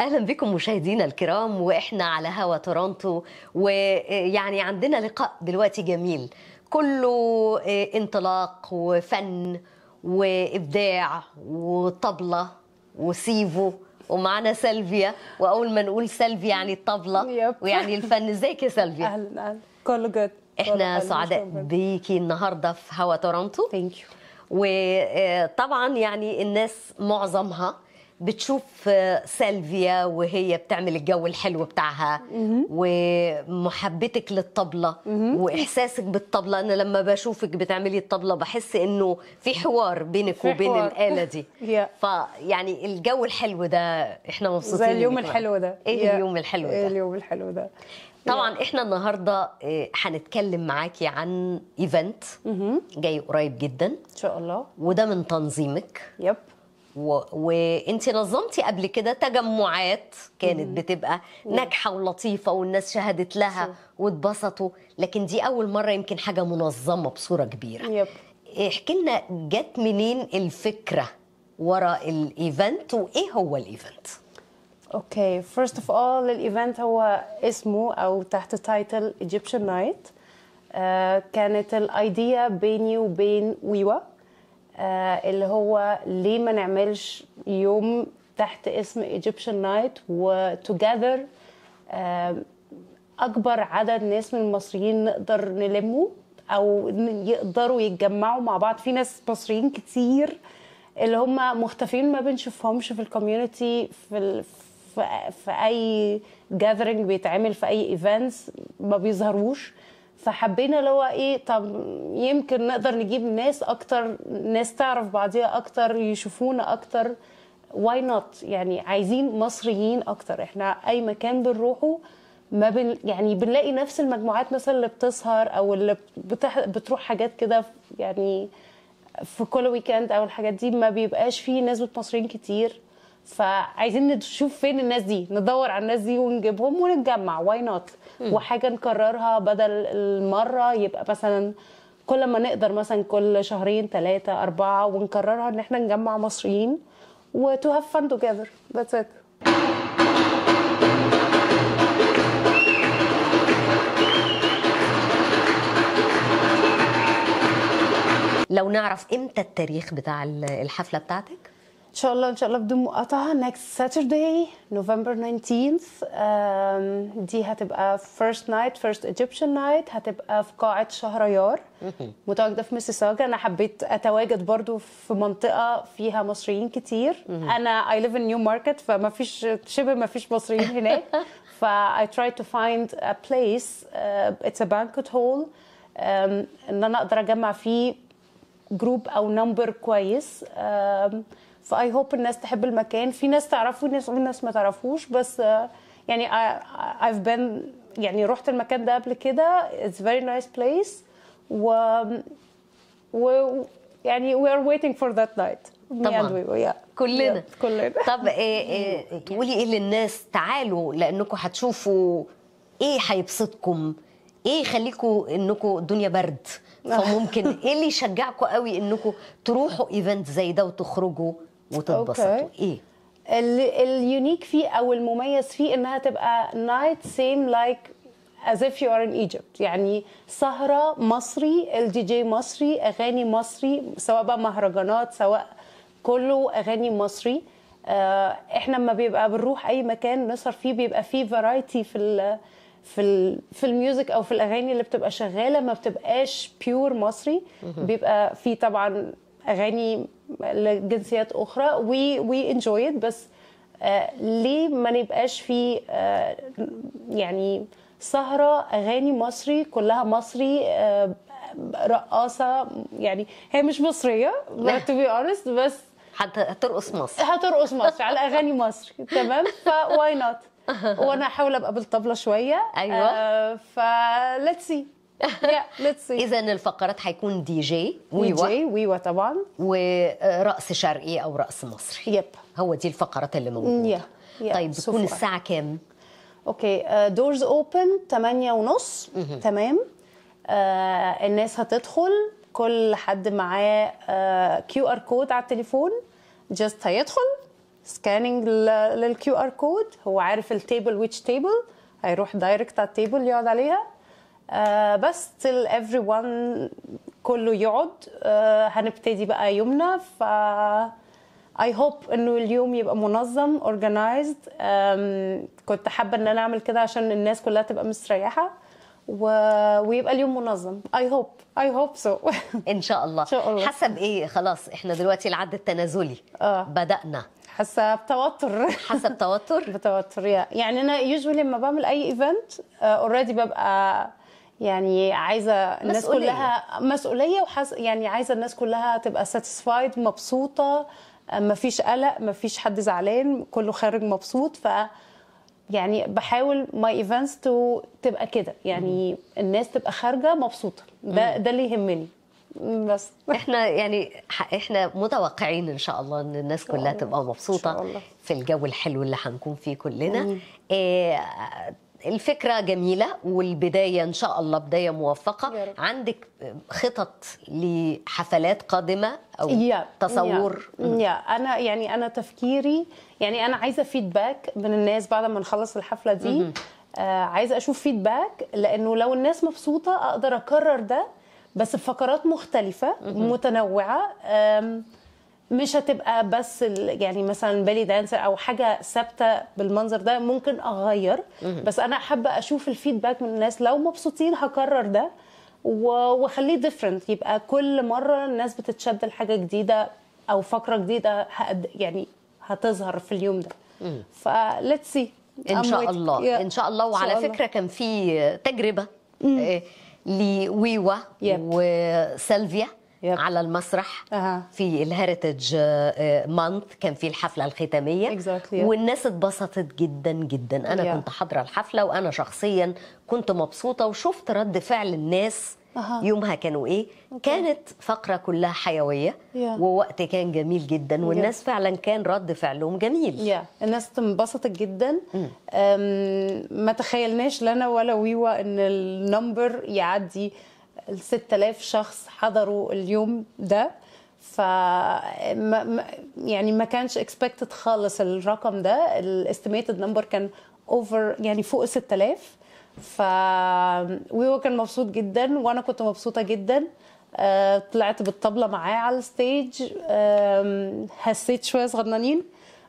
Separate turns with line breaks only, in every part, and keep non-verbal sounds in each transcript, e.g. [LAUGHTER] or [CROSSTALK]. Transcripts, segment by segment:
اهلا بكم مشاهدينا الكرام واحنا على هوا تورونتو ويعني عندنا لقاء دلوقتي جميل كله آه، انطلاق وفن وابداع وطبله وسيفو ومعانا سلفيا واول ما نقول سلفيا يعني الطبله ويعني الفن ازيك يا سلفيا اهلا اهلا كله جود احنا سعداء بيكي النهارده في هوا تورونتو ثانك يو وطبعا يعني الناس معظمها بتشوف آه، سيلفيا وهي بتعمل الجو الحلو بتاعها ومحبتك للطبله واحساسك بالطبله انا لما بشوفك بتعملي الطبله بحس انه في حوار بينك وبين حوار. الاله دي [LAUGHS] فيعني الجو الحلو ده احنا مبسوطين زي اليوم الحلو ده ايه اليوم الحلو ده ايه
اليوم الحلو ده
طبعا احنا النهارده آه، هنتكلم معاكي عن ايفنت جاي قريب جدا ان شاء الله وده من تنظيمك يب وانت نظمتي قبل كده تجمعات كانت بتبقى ناجحه ولطيفه والناس شهدت لها واتبسطوا لكن دي اول مره يمكن حاجه منظمه بصوره كبيره يب. احكي لنا جت منين الفكره ورا الايفنت وايه هو الايفنت
اوكي فيرست اوف اول الايفنت هو اسمه او تحت تايتل ايجيبشن نايت كانت الايديا بيني وبين ويوا آه، اللي هو ليه ما نعملش يوم تحت اسم ايجيبشن نايت وتوجذر اكبر عدد ناس من المصريين نقدر نلمه او يقدروا يتجمعوا مع بعض في ناس مصريين كتير اللي هم مختفين ما بنشوفهمش في الكوميونتي في في, في اي جاذرنج بيتعمل في اي ايفنتس ما بيظهروش فحبينا اللي هو ايه طب يمكن نقدر نجيب ناس اكتر ناس تعرف بعضيها اكتر يشوفونا اكتر واي نوت يعني عايزين مصريين اكتر احنا اي مكان بنروحه ما بن يعني بنلاقي نفس المجموعات مثلا اللي بتسهر او اللي بتح... بتروح حاجات كده يعني في كل ويكند او الحاجات دي ما بيبقاش فيه نسبه مصريين كتير فعايزين نشوف فين الناس دي ندور على الناس دي ونجيبهم ونتجمع واي نوت وحاجه نكررها بدل المره يبقى مثلا كل ما نقدر مثلا كل شهرين ثلاثه اربعه ونكررها ان احنا نجمع مصريين و تو هاف فان توجذر ذاتس ات
لو نعرف امتى
التاريخ بتاع الحفله بتاعتك ان شاء الله ان شاء الله بدون مقاطعه next Saturday November 19th um, دي هتبقى first night first Egyptian night هتبقى في قاعة شهريار متواجدة في ميسيساجا أنا حبيت أتواجد برضو في منطقة فيها مصريين كتير أنا I live in New Market فما فيش شبه ما فيش مصريين هناك [LAUGHS] ف I tried to find a place uh, it's a banquet hall um, إن أنا أقدر أجمع فيه جروب أو نمبر كويس um, فاي هوب الناس تحب المكان في ناس تعرفه ناس ناس ما تعرفوش بس آه، يعني I've been يعني رحت المكان ده قبل كده it's very nice place و و يعني we are waiting for that night طبعا yeah. كلنا yeah. كلنا طب إيه إيه تقولي
ايه للناس تعالوا لانكم هتشوفوا ايه هيبسطكم ايه يخليكم انكم الدنيا برد [LAUGHS] فممكن ايه اللي يشجعكم قوي انكم تروحوا ايفنت زي ده وتخرجوا وتتبسطوا ايه
اليونيك فيه او المميز فيه انها تبقى نايت سيم لايك as if you are in Egypt يعني سهرة مصري الدي جي مصري أغاني مصري سواء بقى مهرجانات سواء كله أغاني مصري آه، احنا لما بيبقى بنروح اي مكان نسهر فيه بيبقى فيه فرايتي في الـ في الـ في الميوزك او في الاغاني اللي بتبقى شغاله ما بتبقاش بيور مصري بيبقى في طبعا اغاني لجنسيات اخرى وي وي انجوي بس آه، ليه ما نبقاش في آه، يعني سهره اغاني مصري كلها مصري آه، رقاصه يعني هي مش مصريه تو بي اونست بس هترقص مصر هترقص مصر على اغاني مصر تمام فواي نوت [LAUGHS] وانا احاول ابقى بالطبله شويه ايوه فليتس سي [LAUGHS] اذا الفقرات هيكون دي جي ويوا دي جي ويوا طبعا
ورقص آه، شرقي او رقص مصري يب هو دي الفقرات اللي موجوده mm, yeah. yeah. طيب بتكون so الساعه
كام اوكي دورز اوبن 8 ونص تمام uh, الناس هتدخل كل حد معاه كيو ار كود على التليفون جاست هيدخل سكاننج للكيو ار كود هو عارف التيبل ويتش تيبل هيروح دايركت على التيبل يقعد عليها آه، بس ايفري ون كله يقعد آه، هنبتدي بقى يومنا ف اي هوب انه اليوم يبقى منظم اورجنايزد كنت حابه ان انا اعمل كده عشان الناس كلها تبقى مستريحه و... ويبقى اليوم منظم اي هوب اي هوب سو ان شاء الله, شاء الله. حسب ايه
خلاص احنا دلوقتي العد التنازلي آه. بدانا حاسه بتوتر [LAUGHS] حاسه بتوتر
[LAUGHS] بتوتر يعني انا يوجوالي لما بعمل اي ايفنت اوريدي آه، ببقى يعني عايزه الناس مسؤولية. كلها مسؤوليه وحس يعني عايزه الناس كلها تبقى ساتيسفايد مبسوطه مفيش قلق مفيش حد زعلان كله خارج مبسوط ف يعني بحاول ماي ايفنتس تو تبقى كده يعني الناس تبقى خارجه مبسوطه ده ده اللي يهمني بس احنا يعني
احنا متوقعين ان شاء الله ان الناس كلها تبقى مبسوطه في الجو الحلو اللي هنكون فيه كلنا إيه الفكره جميله والبدايه ان شاء الله بدايه موفقه يارب. عندك خطط لحفلات قادمه او
يا. تصور يا. يا. انا يعني انا تفكيري يعني انا عايزه فيدباك من الناس بعد ما نخلص الحفله دي م -م. آه عايزه اشوف فيدباك لانه لو الناس مبسوطه اقدر اكرر ده بس بفقرات مختلفه م متنوعه آم مش هتبقى بس يعني مثلا بالي دانسر او حاجه ثابته بالمنظر ده ممكن اغير بس انا حابه اشوف الفيدباك من الناس لو مبسوطين هكرر ده واخليه ديفرنت يبقى كل مره الناس بتتشد لحاجه جديده او فقره جديده يعني هتظهر في اليوم ده فليتس سي ان شاء الله ان شاء الله وعلى شاء الله. فكره كان في تجربه
إيه، لويوا وسلفيا يب. على المسرح أه. في الهيريتج مانث كان في الحفله الختاميه exactly. والناس اتبسطت جدا جدا انا yeah. كنت حاضره الحفله وانا شخصيا كنت مبسوطه وشفت رد فعل الناس أه. يومها كانوا ايه okay. كانت فقره كلها حيويه yeah. ووقت كان جميل جدا والناس yeah. فعلا كان رد فعلهم جميل
yeah. الناس انبسطت جدا mm. ما تخيلناش لنا ولا ويوا ان النمبر يعدي ال 6000 شخص حضروا اليوم ده ف يعني ما كانش اكسبكتد خالص الرقم ده الاستيميتد نمبر كان اوفر يعني فوق ال 6000 ف ويو كان مبسوط جدا وانا كنت مبسوطه جدا آه، طلعت بالطبله معاه على الستيج حسيت شويه صغننين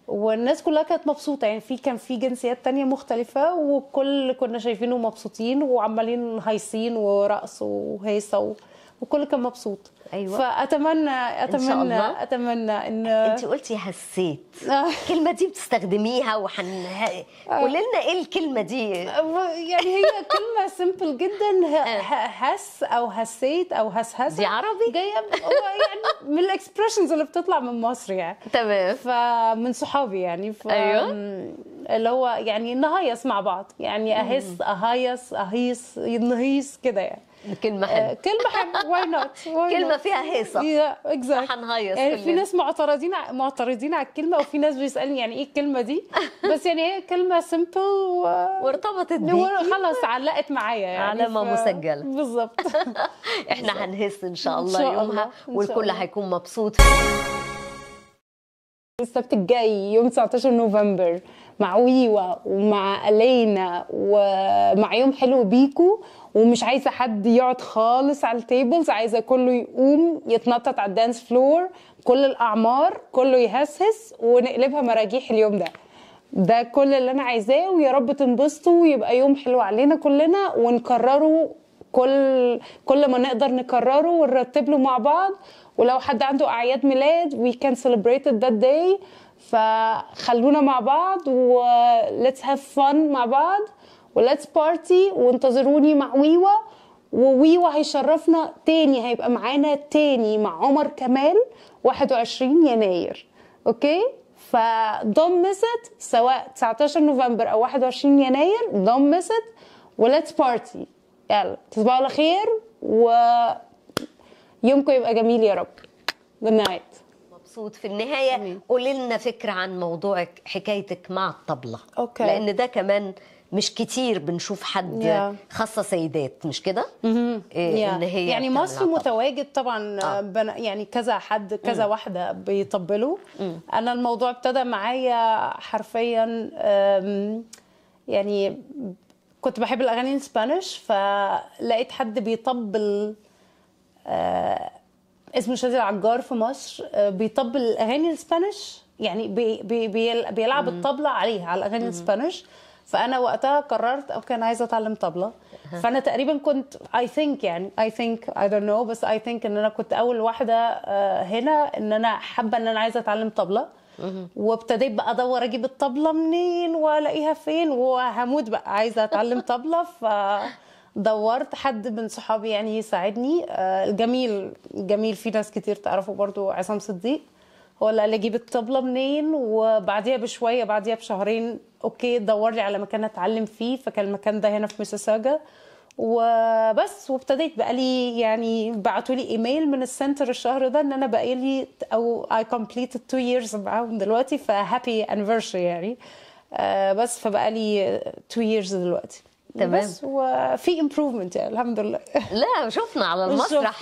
والناس كلها كانت مبسوطه يعني في كان في جنسيات تانية مختلفه وكل كنا شايفينه مبسوطين وعمالين هايصين ورقص وهيصه وكل كان مبسوط ايوه فاتمنى اتمنى إن شاء الله.
اتمنى ان انت قلتي حسيت
آه. الكلمه دي بتستخدميها وحن آه. قولي لنا ايه الكلمه دي يعني هي كلمه سمبل جدا حس آه. او حسيت او هس دي عربي جايه يعني من الاكسبريشنز اللي بتطلع من مصر يعني تمام فمن صحابي يعني ف... ايوه اللي هو يعني نهيص مع بعض يعني اهس اهيص اهيص نهيص كده يعني كلمة حلوة آه، كلمة حلوة واي نوت [LAUGHS] كلمة فيها هيصة اكزاكتلي اكزاكت هنهيص يعني في ناس معترضين معترضين على الكلمة وفي ناس بيسألني يعني ايه الكلمة دي [LAUGHS] بس يعني هي إيه كلمة سمبل و... وارتبطت يعني بيكي خلاص علقت معايا يعني علامة ف... مسجلة بالظبط
[LAUGHS] احنا هنهس ان شاء الله إن شاء يومها الله. والكل
هيكون مبسوط السبت الجاي يوم 19 نوفمبر مع ويوا ومع الينا ومع يوم حلو بيكو ومش عايزه حد يقعد خالص على التيبلز عايزه كله يقوم يتنطط على الدانس فلور كل الاعمار كله يهسهس ونقلبها مراجيح اليوم ده ده كل اللي انا عايزاه ويا رب تنبسطوا ويبقى يوم حلو علينا كلنا ونكرره كل كل ما نقدر نكرره ونرتب له مع بعض ولو حد عنده اعياد ميلاد وي كان سيلبريت ذات داي فخلونا مع بعض و let's have fun مع بعض و let's party وانتظروني مع ويوا وويوا هيشرفنا تاني هيبقى معانا تاني مع عمر كمال 21 يناير اوكي ف don't miss it سواء 19 نوفمبر او 21 يناير don't miss it و let's party يلا تصبحوا على خير و يومكم يبقى جميل يا رب good
night مبسوط في النهايه قولي لنا فكره عن موضوعك حكايتك مع الطبله أوكي. لان ده كمان مش كتير بنشوف حد yeah. خاصه سيدات مش كده إيه yeah. ان هي يعني مصر
متواجد طبعا آه. بنا يعني كذا حد كذا mm. واحده بيطبلوا mm. انا الموضوع ابتدى معايا حرفيا يعني كنت بحب الاغاني الاسبانيش فلقيت حد بيطبل آه، اسمه شادي العجار في مصر آه، بيطبل الاغاني الاسبانيش يعني بي بي بيلعب الطبله عليها على الاغاني الاسبانيش فانا وقتها قررت اوكي انا عايزه اتعلم طبله فانا تقريبا كنت اي ثينك يعني اي ثينك اي دونت نو بس اي ثينك ان انا كنت اول واحده آه، هنا ان انا حابه ان انا عايزه اتعلم طبله وابتديت بقى ادور اجيب الطبله منين والاقيها فين وهموت بقى عايزه اتعلم طبله ف دورت حد من صحابي يعني يساعدني الجميل آه، الجميل في ناس كتير تعرفه برضو عصام صديق هو اللي قال لي اجيب الطبله منين وبعديها بشويه بعديها بشهرين اوكي دور لي على مكان اتعلم فيه فكان المكان ده هنا في ميسيساجا وبس وابتديت بقى لي يعني بعتوا لي ايميل من السنتر الشهر ده ان انا بقى لي او اي كومبليت تو ييرز معاهم دلوقتي فهابي انيفرسري يعني آه، بس فبقى لي تو ييرز دلوقتي تمام بس وفي امبروفمنت يعني الحمد لله
لا شفنا على [LAUGHS] المسرح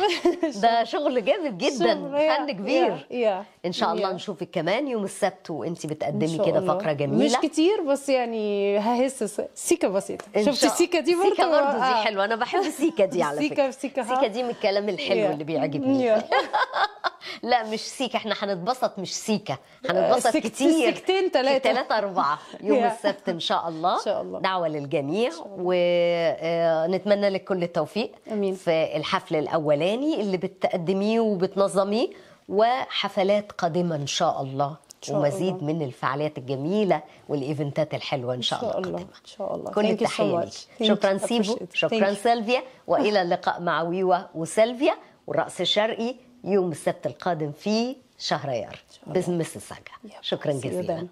ده [LAUGHS] شغل جامد جدا فن كبير
ان شاء الله نشوفك كمان يوم السبت وانت بتقدمي كده فقره جميله مش كتير بس
يعني ههس سيكه بسيطه شفتي السيكه دي برضه سيكه برضه دي آه. حلوه انا
بحب السيكه دي على [LAUGHS] فكره سيكا سيكا دي من
الكلام الحلو اللي بيعجبني لا مش
سيكه احنا هنتبسط مش سيكه آه، هنتبسط سك... كتير سكتين ثلاثه ثلاثه اربعه [LAUGHS] يوم السبت ان شاء الله ان شاء الله دعوه للجميع ونتمنى آه، لك كل التوفيق امين في الحفل الاولاني اللي بتقدميه وبتنظميه وحفلات قادمه ان شاء الله شاء ومزيد الله. من الفعاليات الجميله والايفنتات الحلوه ان شاء, شاء الله قادمه ان
شاء الله كل التحيه شكرا سيفو شكرا
سيلفيا والى اللقاء مع ويوا وسيلفيا والرأس الشرقي يوم السبت القادم في شهر يار بإذن مسلساكا شكرا جزيلا